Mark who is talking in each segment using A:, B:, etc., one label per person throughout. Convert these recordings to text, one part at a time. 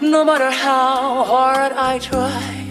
A: No matter how hard I try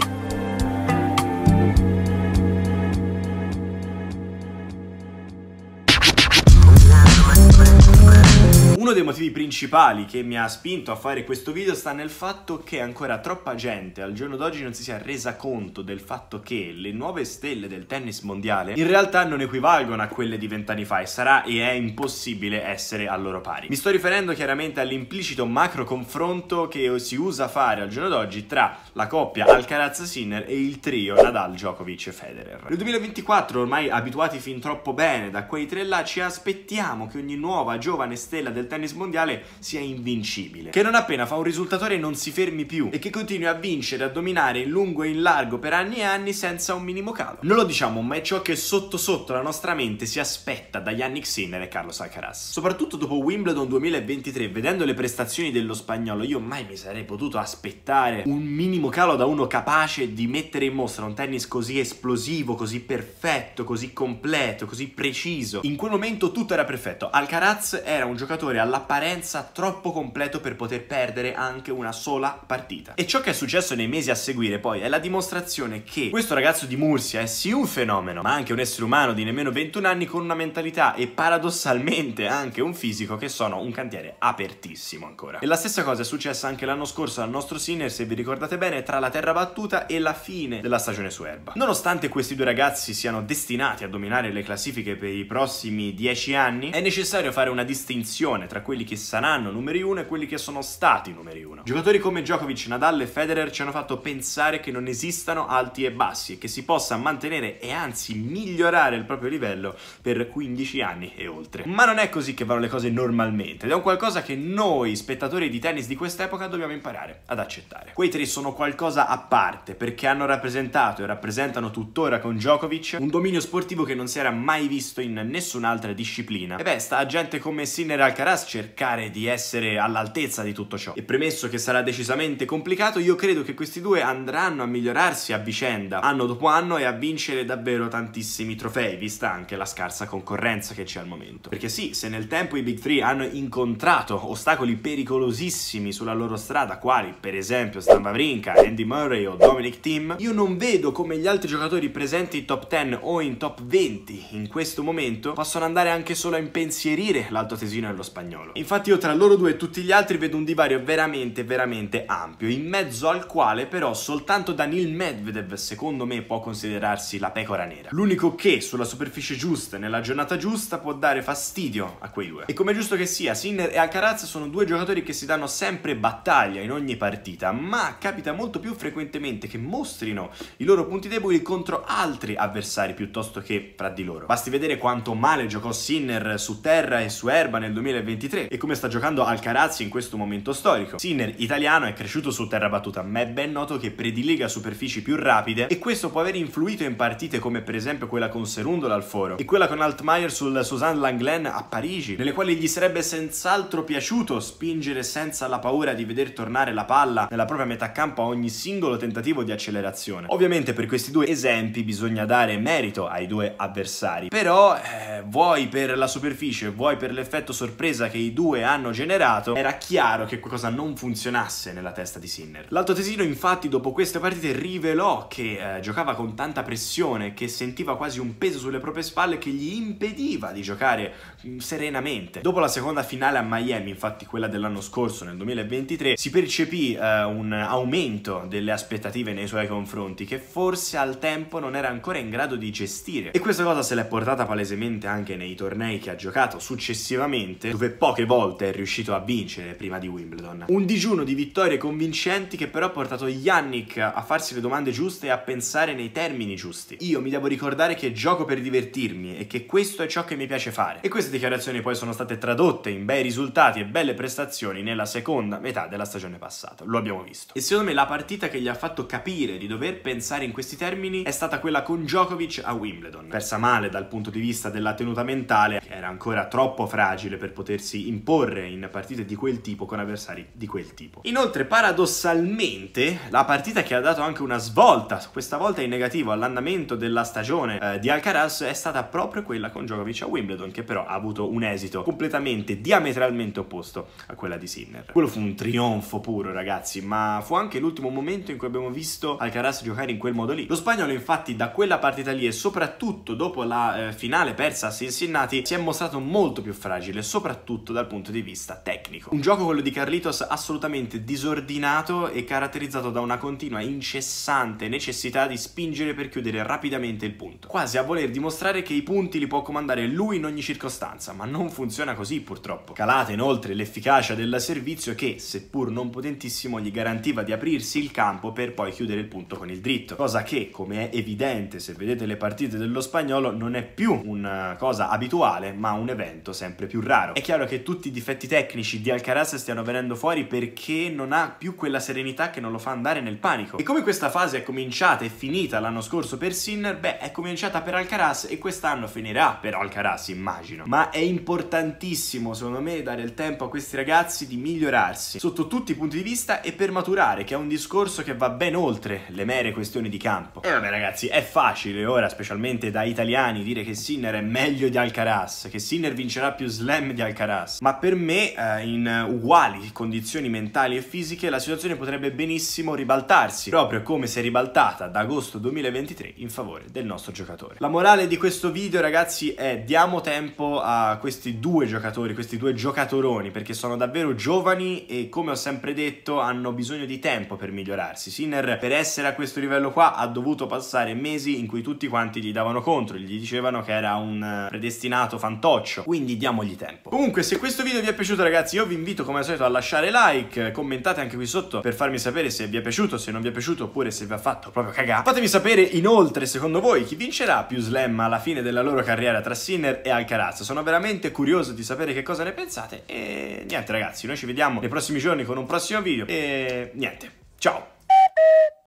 A: uno dei motivi principali che mi ha spinto a fare questo video sta nel fatto che ancora troppa gente al giorno d'oggi non si sia resa conto del fatto che le nuove stelle del tennis mondiale in realtà non equivalgono a quelle di vent'anni fa e sarà e è impossibile essere a loro pari. Mi sto riferendo chiaramente all'implicito macro confronto che si usa fare al giorno d'oggi tra la coppia Alcaraz-Sinner e il trio Nadal-Djokovic e Federer. Nel 2024, ormai abituati fin troppo bene da quei tre là, ci aspettiamo che ogni nuova giovane stella del tennis tennis mondiale sia invincibile, che non appena fa un risultatore non si fermi più e che continui a vincere, a dominare in lungo e in largo per anni e anni senza un minimo calo. Non lo diciamo, ma è ciò che sotto sotto la nostra mente si aspetta da Yannick Sinner e Carlos Alcaraz. Soprattutto dopo Wimbledon 2023, vedendo le prestazioni dello spagnolo, io mai mi sarei potuto aspettare un minimo calo da uno capace di mettere in mostra un tennis così esplosivo, così perfetto, così completo, così preciso. In quel momento tutto era perfetto. Alcaraz era un giocatore all'apparenza troppo completo per poter perdere anche una sola partita. E ciò che è successo nei mesi a seguire poi è la dimostrazione che questo ragazzo di Mursia è sì un fenomeno, ma anche un essere umano di nemmeno 21 anni con una mentalità e paradossalmente anche un fisico che sono un cantiere apertissimo ancora. E la stessa cosa è successa anche l'anno scorso al nostro Sinner, se vi ricordate bene, tra la terra battuta e la fine della stagione su erba. Nonostante questi due ragazzi siano destinati a dominare le classifiche per i prossimi 10 anni, è necessario fare una distinzione tra tra quelli che saranno numeri 1 e quelli che sono stati numeri 1. Giocatori come Djokovic, Nadal e Federer ci hanno fatto pensare che non esistano alti e bassi e che si possa mantenere e anzi migliorare il proprio livello per 15 anni e oltre. Ma non è così che vanno le cose normalmente ed è un qualcosa che noi spettatori di tennis di quest'epoca dobbiamo imparare ad accettare. Quei tre sono qualcosa a parte perché hanno rappresentato e rappresentano tuttora con Djokovic un dominio sportivo che non si era mai visto in nessun'altra disciplina. E beh, sta gente come Sinner Alcaraz Vegas cercare di essere all'altezza di tutto ciò. E premesso che sarà decisamente complicato, io credo che questi due andranno a migliorarsi a vicenda, anno dopo anno, e a vincere davvero tantissimi trofei, vista anche la scarsa concorrenza che c'è al momento. Perché sì, se nel tempo i Big Three hanno incontrato ostacoli pericolosissimi sulla loro strada, quali per esempio Stan Wawrinka, Andy Murray o Dominic Team, io non vedo come gli altri giocatori presenti in top 10 o in top 20 in questo momento possono andare anche solo a impensierire l'altotesino e lo spagnolo spagnolo. Infatti io tra loro due e tutti gli altri vedo un divario veramente, veramente ampio, in mezzo al quale però soltanto Danil Medvedev secondo me può considerarsi la pecora nera. L'unico che sulla superficie giusta, nella giornata giusta, può dare fastidio a quei due. E come giusto che sia, Sinner e Alcaraz sono due giocatori che si danno sempre battaglia in ogni partita, ma capita molto più frequentemente che mostrino i loro punti deboli contro altri avversari piuttosto che fra di loro. Basti vedere quanto male giocò Sinner su terra e su erba nel 2022 2023 e come sta giocando Alcarazzi in questo momento storico. Sinner, italiano, è cresciuto su terra battuta, ma è ben noto che prediliga superfici più rapide e questo può aver influito in partite come per esempio quella con Serundola al foro e quella con Altmaier sul Suzanne Langlen a Parigi, nelle quali gli sarebbe senz'altro piaciuto spingere senza la paura di veder tornare la palla nella propria metà campo a ogni singolo tentativo di accelerazione. Ovviamente per questi due esempi bisogna dare merito ai due avversari, però eh, vuoi per la superficie, vuoi per l'effetto sorpresa attesa che i due hanno generato, era chiaro che qualcosa non funzionasse nella testa di Sinner. L'alto tesino infatti dopo queste partite rivelò che eh, giocava con tanta pressione, che sentiva quasi un peso sulle proprie spalle che gli impediva di giocare mh, mm, serenamente. Dopo la seconda finale a Miami, infatti quella dell'anno scorso, nel 2023, si percepì eh, un aumento delle aspettative nei suoi confronti che forse al tempo non era ancora in grado di gestire. E questa cosa se l'è portata palesemente anche nei tornei che ha giocato successivamente, dove poche volte è riuscito a vincere prima di Wimbledon. Un digiuno di vittorie convincenti che però ha portato Yannick a farsi le domande giuste e a pensare nei termini giusti. Io mi devo ricordare che gioco per divertirmi e che questo è ciò che mi piace fare. E queste dichiarazioni poi sono state tradotte in bei risultati e belle prestazioni nella seconda metà della stagione passata, lo abbiamo visto. E secondo me la partita che gli ha fatto capire di dover pensare in questi termini è stata quella con Djokovic a Wimbledon, persa male dal punto di vista della tenuta mentale, che era ancora troppo fragile per potersi potersi imporre in partite di quel tipo con avversari di quel tipo. Inoltre, paradossalmente, la partita che ha dato anche una svolta, questa volta in negativo, all'andamento della stagione eh, di Alcaraz è stata proprio quella con Djokovic a Wimbledon, che però ha avuto un esito completamente, diametralmente opposto a quella di Sinner. Quello fu un trionfo puro, ragazzi, ma fu anche l'ultimo momento in cui abbiamo visto Alcaraz giocare in quel modo lì. Lo spagnolo, infatti, da quella partita lì e soprattutto dopo la eh, finale persa a Cincinnati, si è mostrato molto più fragile, soprattutto soprattutto dal punto di vista tecnico. Un gioco quello di Carlitos assolutamente disordinato e caratterizzato da una continua incessante necessità di spingere per chiudere rapidamente il punto, quasi a voler dimostrare che i punti li può comandare lui in ogni circostanza, ma non funziona così purtroppo. Calata inoltre l'efficacia del servizio che, seppur non potentissimo, gli garantiva di aprirsi il campo per poi chiudere il punto con il dritto, cosa che, come è evidente se vedete le partite dello spagnolo, non è più una eh, cosa abituale, ma un evento sempre più raro. È chiaro chiaro che tutti i difetti tecnici di Alcaraz stiano venendo fuori perché non ha più quella serenità che non lo fa andare nel panico. E come questa fase è cominciata e finita l'anno scorso per Sinner, beh, è cominciata per Alcaraz e quest'anno finirà per Alcaraz, immagino. Ma è importantissimo, secondo me, dare il tempo a questi ragazzi di migliorarsi sotto tutti i punti di vista e per maturare, che è un discorso che va ben oltre le mere questioni di campo. E vabbè ragazzi, è facile ora, specialmente da italiani, dire che Sinner è meglio di Alcaraz, che Sinner vincerà più slam di Alcaraz, supererassi. Ma per me, eh, in uguali condizioni mentali e fisiche, la situazione potrebbe benissimo ribaltarsi, proprio come si è ribaltata da agosto 2023 in favore del nostro giocatore. La morale di questo video, ragazzi, è diamo tempo a questi due giocatori, questi due giocatoroni, perché sono davvero giovani e, come ho sempre detto, hanno bisogno di tempo per migliorarsi. Sinner, per essere a questo livello qua, ha dovuto passare mesi in cui tutti quanti gli davano contro, gli dicevano che era un eh, predestinato fantoccio, quindi diamogli tempo. Comunque Comunque se questo video vi è piaciuto ragazzi io vi invito come al solito a lasciare like, commentate anche qui sotto per farmi sapere se vi è piaciuto, se non vi è piaciuto oppure se vi ha fatto proprio cagà. Fatemi sapere inoltre secondo voi chi vincerà più slam alla fine della loro carriera tra Sinner e Alcaraz. Sono veramente curioso di sapere che cosa ne pensate e niente ragazzi, noi ci vediamo nei prossimi giorni con un prossimo video e niente, ciao!